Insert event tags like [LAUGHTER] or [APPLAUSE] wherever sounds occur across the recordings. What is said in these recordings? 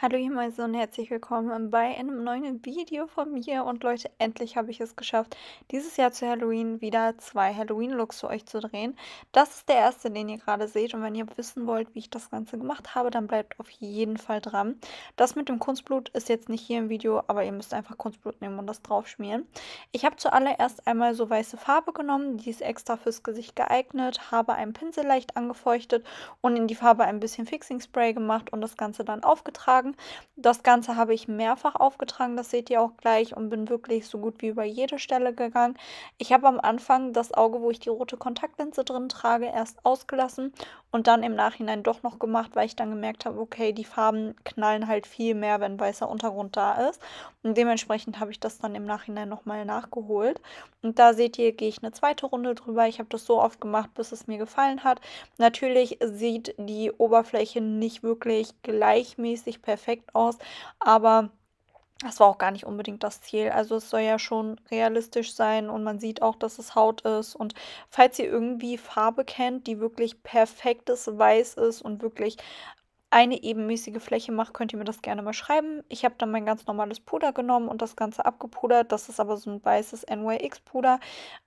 Hallo ihr Mäuse und herzlich willkommen bei einem neuen Video von mir und Leute, endlich habe ich es geschafft, dieses Jahr zu Halloween wieder zwei Halloween-Looks für euch zu drehen. Das ist der erste, den ihr gerade seht und wenn ihr wissen wollt, wie ich das Ganze gemacht habe, dann bleibt auf jeden Fall dran. Das mit dem Kunstblut ist jetzt nicht hier im Video, aber ihr müsst einfach Kunstblut nehmen und das drauf schmieren. Ich habe zuallererst einmal so weiße Farbe genommen, die ist extra fürs Gesicht geeignet, habe einen Pinsel leicht angefeuchtet und in die Farbe ein bisschen Fixing Spray gemacht und das Ganze dann aufgetragen auftragen. Das Ganze habe ich mehrfach aufgetragen, das seht ihr auch gleich und bin wirklich so gut wie über jede Stelle gegangen. Ich habe am Anfang das Auge, wo ich die rote Kontaktlinse drin trage, erst ausgelassen und dann im Nachhinein doch noch gemacht, weil ich dann gemerkt habe, okay, die Farben knallen halt viel mehr, wenn weißer Untergrund da ist. Und dementsprechend habe ich das dann im Nachhinein nochmal nachgeholt. Und da seht ihr, gehe ich eine zweite Runde drüber. Ich habe das so oft gemacht, bis es mir gefallen hat. Natürlich sieht die Oberfläche nicht wirklich gleichmäßig perfekt aus, aber das war auch gar nicht unbedingt das Ziel. Also es soll ja schon realistisch sein und man sieht auch, dass es Haut ist. Und falls ihr irgendwie Farbe kennt, die wirklich perfektes Weiß ist und wirklich eine ebenmäßige Fläche macht, könnt ihr mir das gerne mal schreiben. Ich habe dann mein ganz normales Puder genommen und das Ganze abgepudert. Das ist aber so ein weißes NYX-Puder,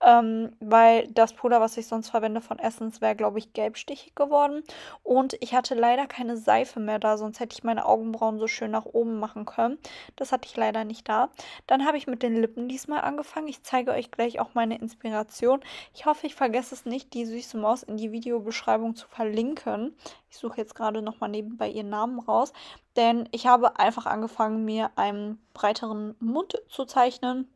ähm, weil das Puder, was ich sonst verwende von Essence, wäre, glaube ich, gelbstichig geworden. Und ich hatte leider keine Seife mehr da, sonst hätte ich meine Augenbrauen so schön nach oben machen können. Das hatte ich leider nicht da. Dann habe ich mit den Lippen diesmal angefangen. Ich zeige euch gleich auch meine Inspiration. Ich hoffe, ich vergesse es nicht, die süße Maus in die Videobeschreibung zu verlinken. Ich suche jetzt gerade nochmal nebenbei ihren Namen raus, denn ich habe einfach angefangen, mir einen breiteren Mund zu zeichnen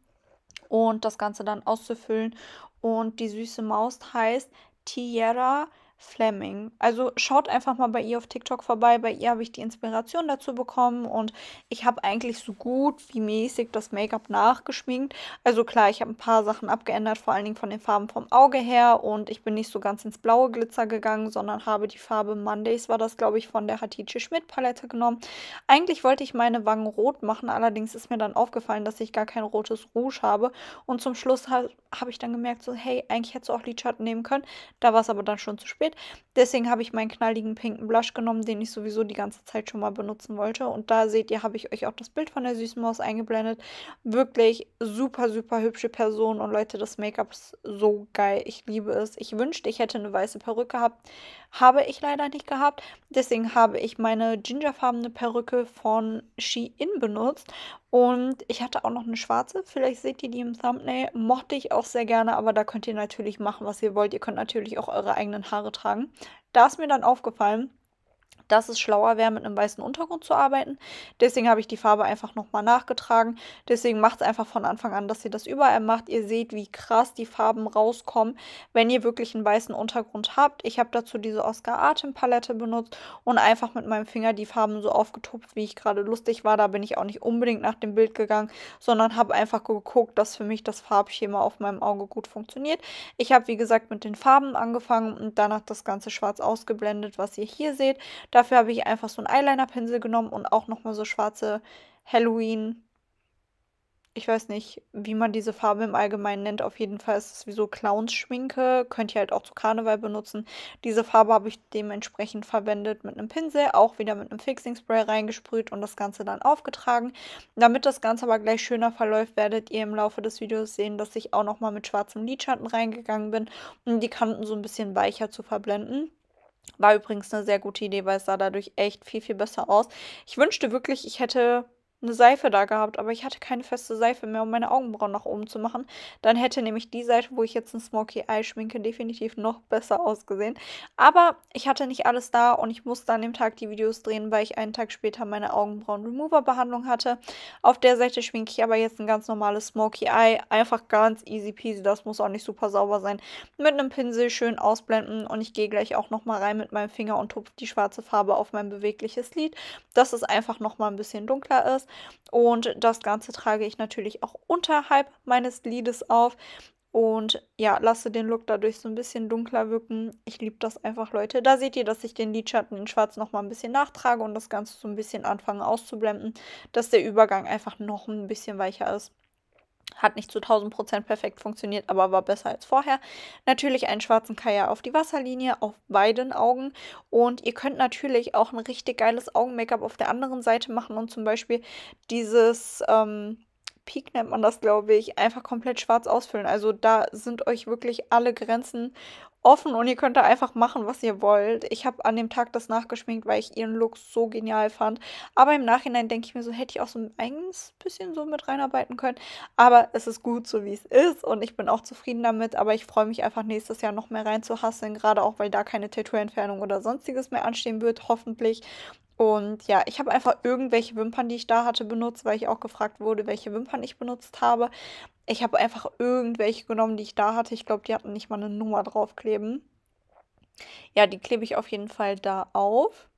und das Ganze dann auszufüllen. Und die süße Maus heißt Tierra Fleming. Also schaut einfach mal bei ihr auf TikTok vorbei. Bei ihr habe ich die Inspiration dazu bekommen und ich habe eigentlich so gut wie mäßig das Make-up nachgeschminkt. Also klar, ich habe ein paar Sachen abgeändert, vor allen Dingen von den Farben vom Auge her und ich bin nicht so ganz ins blaue Glitzer gegangen, sondern habe die Farbe Mondays, war das glaube ich von der Hatice Schmidt Palette genommen. Eigentlich wollte ich meine Wangen rot machen, allerdings ist mir dann aufgefallen, dass ich gar kein rotes Rouge habe und zum Schluss habe hab ich dann gemerkt so, hey, eigentlich hättest du auch Lidschatten nehmen können. Da war es aber dann schon zu spät spät. Deswegen habe ich meinen knalligen pinken Blush genommen, den ich sowieso die ganze Zeit schon mal benutzen wollte. Und da seht ihr, habe ich euch auch das Bild von der süßen Maus eingeblendet. Wirklich super, super hübsche Person. Und Leute, das Make-up ist so geil. Ich liebe es. Ich wünschte, ich hätte eine weiße Perücke gehabt habe ich leider nicht gehabt. Deswegen habe ich meine gingerfarbene Perücke von Shein benutzt. Und ich hatte auch noch eine schwarze. Vielleicht seht ihr die im Thumbnail. Mochte ich auch sehr gerne, aber da könnt ihr natürlich machen, was ihr wollt. Ihr könnt natürlich auch eure eigenen Haare tragen. Da ist mir dann aufgefallen, dass es schlauer wäre, mit einem weißen Untergrund zu arbeiten. Deswegen habe ich die Farbe einfach nochmal nachgetragen. Deswegen macht es einfach von Anfang an, dass ihr das überall macht. Ihr seht, wie krass die Farben rauskommen, wenn ihr wirklich einen weißen Untergrund habt. Ich habe dazu diese Oscar Palette benutzt und einfach mit meinem Finger die Farben so aufgetupft, wie ich gerade lustig war. Da bin ich auch nicht unbedingt nach dem Bild gegangen, sondern habe einfach geguckt, dass für mich das Farbschema auf meinem Auge gut funktioniert. Ich habe, wie gesagt, mit den Farben angefangen und danach das ganze schwarz ausgeblendet, was ihr hier seht. Dafür habe ich einfach so einen Eyeliner-Pinsel genommen und auch nochmal so schwarze Halloween. Ich weiß nicht, wie man diese Farbe im Allgemeinen nennt. Auf jeden Fall ist es wie so Clowns-Schminke. Könnt ihr halt auch zu Karneval benutzen. Diese Farbe habe ich dementsprechend verwendet mit einem Pinsel, auch wieder mit einem Fixing-Spray reingesprüht und das Ganze dann aufgetragen. Damit das Ganze aber gleich schöner verläuft, werdet ihr im Laufe des Videos sehen, dass ich auch nochmal mit schwarzem Lidschatten reingegangen bin, um die Kanten so ein bisschen weicher zu verblenden. War übrigens eine sehr gute Idee, weil es sah dadurch echt viel, viel besser aus. Ich wünschte wirklich, ich hätte eine Seife da gehabt, aber ich hatte keine feste Seife mehr, um meine Augenbrauen nach oben zu machen. Dann hätte nämlich die Seite, wo ich jetzt ein Smoky Eye schminke, definitiv noch besser ausgesehen. Aber ich hatte nicht alles da und ich musste an dem Tag die Videos drehen, weil ich einen Tag später meine Augenbrauen-Remover-Behandlung hatte. Auf der Seite schminke ich aber jetzt ein ganz normales Smoky Eye. Einfach ganz easy peasy, das muss auch nicht super sauber sein. Mit einem Pinsel schön ausblenden und ich gehe gleich auch nochmal rein mit meinem Finger und tupfe die schwarze Farbe auf mein bewegliches Lid, dass es einfach nochmal ein bisschen dunkler ist ist. Und das Ganze trage ich natürlich auch unterhalb meines Lides auf. Und ja, lasse den Look dadurch so ein bisschen dunkler wirken. Ich liebe das einfach, Leute. Da seht ihr, dass ich den Lidschatten in schwarz nochmal ein bisschen nachtrage und das Ganze so ein bisschen anfange auszublenden, dass der Übergang einfach noch ein bisschen weicher ist hat nicht zu 1000% perfekt funktioniert, aber war besser als vorher. Natürlich einen schwarzen Kajal auf die Wasserlinie, auf beiden Augen. Und ihr könnt natürlich auch ein richtig geiles Augen-Make-up auf der anderen Seite machen und zum Beispiel dieses... Ähm, Peak nennt man das, glaube ich, einfach komplett schwarz ausfüllen. Also da sind euch wirklich alle Grenzen offen und ihr könnt da einfach machen, was ihr wollt. Ich habe an dem Tag das nachgeschminkt, weil ich ihren Look so genial fand. Aber im Nachhinein denke ich mir so, hätte ich auch so ein eigenes bisschen so mit reinarbeiten können. Aber es ist gut so, wie es ist und ich bin auch zufrieden damit. Aber ich freue mich einfach nächstes Jahr noch mehr reinzuhasseln, gerade auch, weil da keine Tattoo-Entfernung oder sonstiges mehr anstehen wird, hoffentlich. Und ja, ich habe einfach irgendwelche Wimpern, die ich da hatte, benutzt, weil ich auch gefragt wurde, welche Wimpern ich benutzt habe. Ich habe einfach irgendwelche genommen, die ich da hatte. Ich glaube, die hatten nicht mal eine Nummer draufkleben. Ja, die klebe ich auf jeden Fall da auf.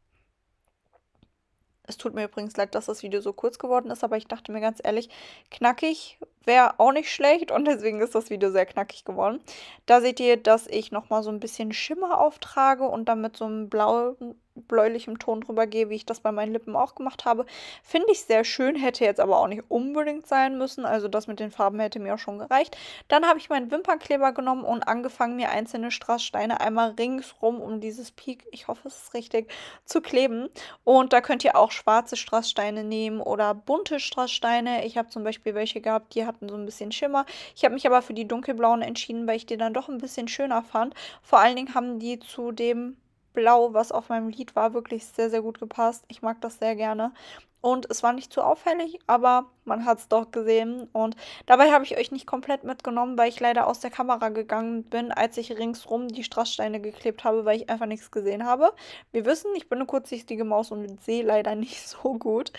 Es tut mir übrigens leid, dass das Video so kurz geworden ist, aber ich dachte mir ganz ehrlich, knackig wäre auch nicht schlecht und deswegen ist das Video sehr knackig geworden. Da seht ihr, dass ich nochmal so ein bisschen Schimmer auftrage und dann mit so einem blauen mit bläulichem Ton drüber gehe, wie ich das bei meinen Lippen auch gemacht habe. Finde ich sehr schön, hätte jetzt aber auch nicht unbedingt sein müssen. Also das mit den Farben hätte mir auch schon gereicht. Dann habe ich meinen Wimpernkleber genommen und angefangen, mir einzelne Strasssteine einmal ringsrum um dieses Peak, ich hoffe es ist richtig, zu kleben. Und da könnt ihr auch schwarze Strasssteine nehmen oder bunte Strasssteine. Ich habe zum Beispiel welche gehabt, die hatten so ein bisschen Schimmer. Ich habe mich aber für die dunkelblauen entschieden, weil ich die dann doch ein bisschen schöner fand. Vor allen Dingen haben die zu dem Blau, was auf meinem Lied war, wirklich sehr, sehr gut gepasst. Ich mag das sehr gerne. Und es war nicht zu auffällig, aber man hat es doch gesehen. Und dabei habe ich euch nicht komplett mitgenommen, weil ich leider aus der Kamera gegangen bin, als ich ringsrum die Strasssteine geklebt habe, weil ich einfach nichts gesehen habe. Wir wissen, ich bin eine kurzsichtige Maus und sehe leider [LAUGHS] nicht so gut.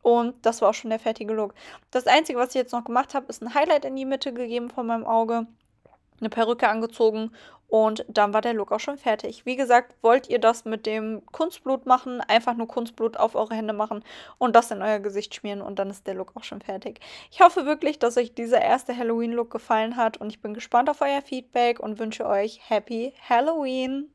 Und das war auch schon der fertige Look. Das Einzige, was ich jetzt noch gemacht habe, ist ein Highlight in die Mitte gegeben von meinem Auge eine Perücke angezogen und dann war der Look auch schon fertig. Wie gesagt, wollt ihr das mit dem Kunstblut machen, einfach nur Kunstblut auf eure Hände machen und das in euer Gesicht schmieren und dann ist der Look auch schon fertig. Ich hoffe wirklich, dass euch dieser erste Halloween-Look gefallen hat und ich bin gespannt auf euer Feedback und wünsche euch Happy Halloween!